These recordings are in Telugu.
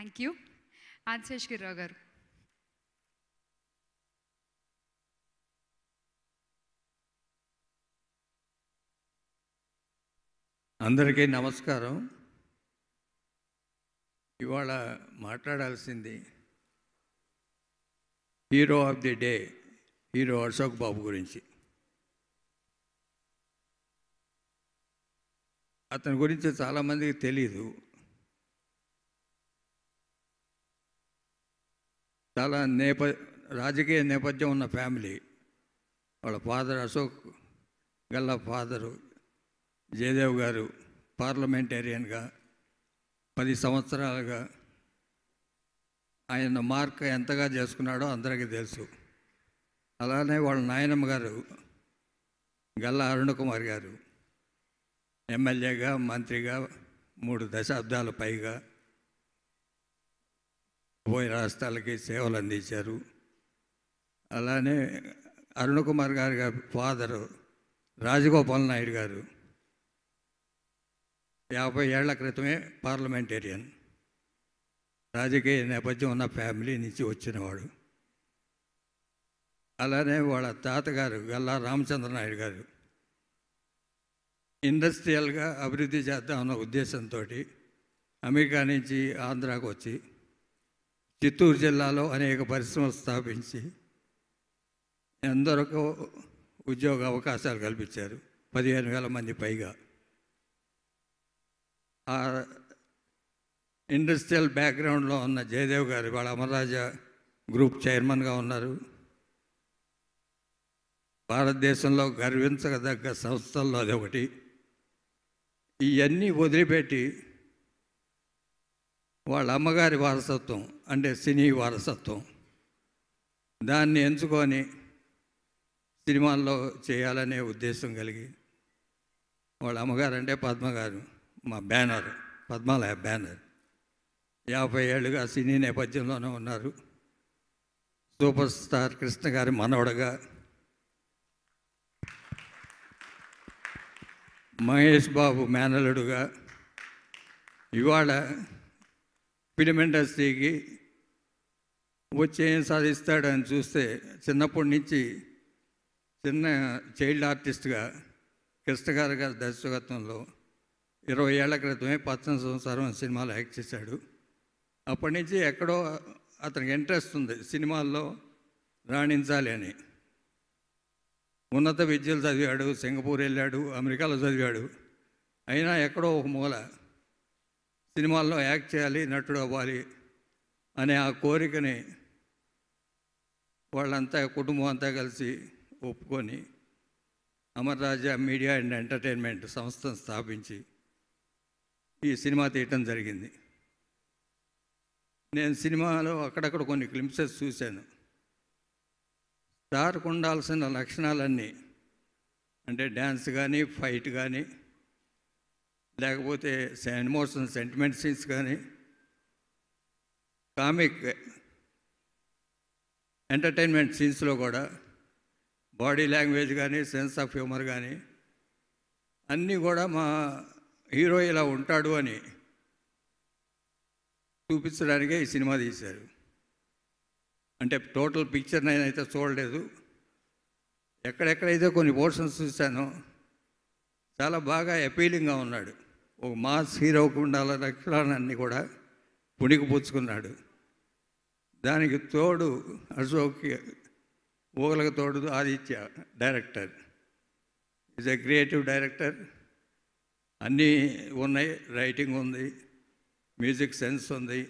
థ్యాంక్ యూ ఆదిశేష్ రావు గారు అందరికీ నమస్కారం ఇవాళ మాట్లాడాల్సింది hero of the day hero Ashok Babu గురించి అతని గురించి చాలామందికి తెలీదు చాలా నేప రాజకీయ నేపథ్యం ఉన్న ఫ్యామిలీ వాళ్ళ ఫాదర్ అశోక్ గల్ల ఫాదరు జయదేవ్ గారు పార్లమెంటేరియన్గా పది సంవత్సరాలుగా ఆయన మార్క్ ఎంతగా చేసుకున్నాడో అందరికీ తెలుసు అలానే వాళ్ళ నాయనమ్మ గారు గల్లా అరుణకుమార్ గారు ఎమ్మెల్యేగా మంత్రిగా మూడు దశాబ్దాల పైగా పోయి రాష్ట్రాలకి సేవలు అందించారు అలానే అరుణ్ కుమార్ గారి ఫాదరు రాజగోపాల్ నాయుడు గారు యాభై ఏళ్ల క్రితమే పార్లమెంటేరియన్ రాజకీయ నేపథ్యం ఉన్న ఫ్యామిలీ నుంచి వచ్చినవాడు అలానే వాళ్ళ తాతగారు గల్లా రామచంద్ర నాయుడు గారు ఇండస్ట్రియల్గా అభివృద్ధి చేద్దామన్న ఉద్దేశంతో అమెరికా నుంచి ఆంధ్రాకు వచ్చి చిత్తూరు జిల్లాలో అనేక పరిశ్రమలు స్థాపించి ఎందరికో ఉద్యోగ అవకాశాలు కల్పించారు పదిహేను వేల మంది పైగా ఆ ఇండస్ట్రియల్ బ్యాక్గ్రౌండ్లో ఉన్న జయదేవ్ గారు వాళ్ళ అమరరాజా గ్రూప్ చైర్మన్గా ఉన్నారు భారతదేశంలో గర్వించదగ్గ సంస్థల్లో అదొకటి ఇవన్నీ వదిలిపెట్టి వాళ్ళ అమ్మగారి వారసత్వం అంటే సినీ వారసత్వం దాన్ని ఎంచుకొని సినిమాల్లో చేయాలనే ఉద్దేశం కలిగి వాళ్ళ అమ్మగారు అంటే పద్మగారు మా బ్యానర్ పద్మాలయ బ్యానర్ యాభై ఏళ్ళుగా సినీ నేపథ్యంలోనే ఉన్నారు సూపర్ స్టార్ కృష్ణ గారి మనవడగా మహేష్ బాబు మేనలుడుగా ఇవాళ ఫిలిం ఇండస్ట్రీకి వచ్చి ఏం సాధిస్తాడని చూస్తే చిన్నప్పటి నుంచి చిన్న చైల్డ్ ఆర్టిస్ట్గా కృష్ణగారు గారి దర్శకత్వంలో ఇరవై ఏళ్ల క్రితమే పచ్చని సంవత్సరం సినిమాలు యాక్ట్ చేశాడు అప్పటి నుంచి ఎక్కడో అతనికి ఇంట్రెస్ట్ ఉంది సినిమాల్లో రాణించాలి అని ఉన్నత విద్యలు చదివాడు సింగపూర్ వెళ్ళాడు అమెరికాలో చదివాడు అయినా ఎక్కడో ఒక మూల సినిమాల్లో యాక్ట్ చేయాలి నటుడు అవ్వాలి అనే ఆ కోరికని వాళ్ళంతా కుటుంబం అంతా కలిసి ఒప్పుకొని Amar Raja media and entertainment సంస్థను స్థాపించి ఈ సినిమా తీయటం జరిగింది నేను సినిమాలో అక్కడక్కడ కొన్ని క్లింప్సెస్ చూశాను స్టార్కు ఉండాల్సిన లక్షణాలన్నీ అంటే డ్యాన్స్ కానీ ఫైట్ కానీ లేకపోతే ఎమోషన్ సెంటిమెంట్ సీన్స్ కానీ కామిక్ ఎంటర్టైన్మెంట్ సీన్స్లో కూడా బాడీ లాంగ్వేజ్ కానీ సెన్స్ ఆఫ్ హ్యూమర్ కానీ అన్నీ కూడా మా హీరో ఇలా ఉంటాడు అని చూపించడానికే ఈ సినిమా తీశారు అంటే టోటల్ పిక్చర్ నేనైతే చూడలేదు ఎక్కడెక్కడైతే కొన్ని పోర్షన్స్ చూశానో చాలా బాగా అపీలింగ్గా ఉన్నాడు ఒక మాస్ హీరోకుండా ఉండాల లక్షణాలన్నీ కూడా పుణికిపుచ్చుకున్నాడు దానికి తోడు అశోక్ ఊగలకు తోడు Aditya director is a creative director అన్నీ ఉన్నాయి రైటింగ్ ఉంది మ్యూజిక్ సెన్స్ ఉంది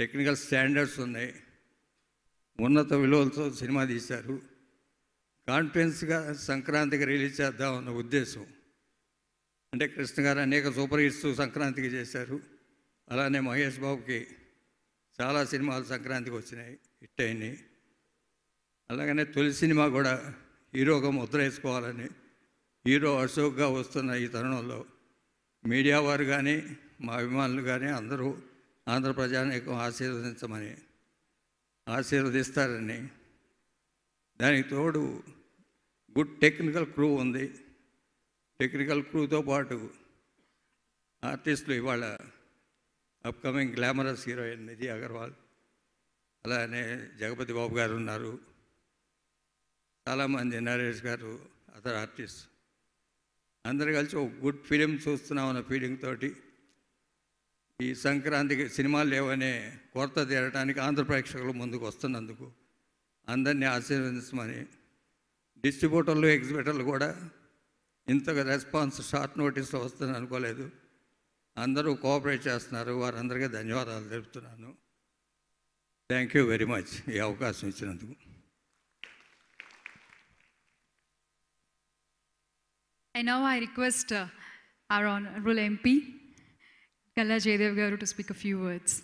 టెక్నికల్ స్టాండర్డ్స్ ఉన్నాయి ఉన్నత విలువలతో సినిమా తీశారు కాన్ఫిడెన్స్గా సంక్రాంతికి రిలీజ్ చేద్దామన్న ఉద్దేశం అంటే కృష్ణ గారు అనేక సూపర్ హిట్స్ సంక్రాంతికి చేశారు అలానే మహేష్ బాబుకి చాలా సినిమాలు సంక్రాంతికి వచ్చినాయి హిట్ అయినాయి అలాగనే తొలి సినిమా కూడా హీరోగా ముద్ర వేసుకోవాలని హీరో అశోక్గా వస్తున్న ఈ తరుణంలో మీడియా వారు కానీ మా అభిమానులు కానీ అందరూ ఆంధ్ర ప్రజానీకం ఆశీర్వదించమని ఆశీర్వదిస్తారని దానికి తోడు గుడ్ టెక్నికల్ క్రూ ఉంది టెక్నికల్ క్రూతో పాటు ఆర్టిస్టులు ఇవాళ upcoming glamorous heroine Nidhi Agarwal అలానే జగపతి బాబు గారు ఉన్నారు చాలామంది నరేష్ గారు అతను ఆర్టిస్ట్ అందరు కలిసి ఒక గుడ్ ఫిలిం చూస్తున్నాం అన్న ఫీలింగ్ తోటి ఈ సంక్రాంతికి సినిమాలు లేవనే కొరత తీరడానికి ఆంధ్ర ప్రేక్షకులు ముందుకు వస్తున్నందుకు అందరినీ ఆశీర్వదించమని డిస్ట్రిబ్యూటర్లు ఎగ్జిబిటర్లు కూడా ఇంతగా రెస్పాన్స్ షార్ట్ నోటీస్లో వస్తుంది అనుకోలేదు అందరూ కోఆపరేట్ చేస్తున్నారు వారందరికీ ధన్యవాదాలు తెలుపుతున్నాను థ్యాంక్ యూ వెరీ మచ్ ఈ అవకాశం ఇచ్చినందుకు I know I request honourable MP Galla Jayadev garu to speak a few words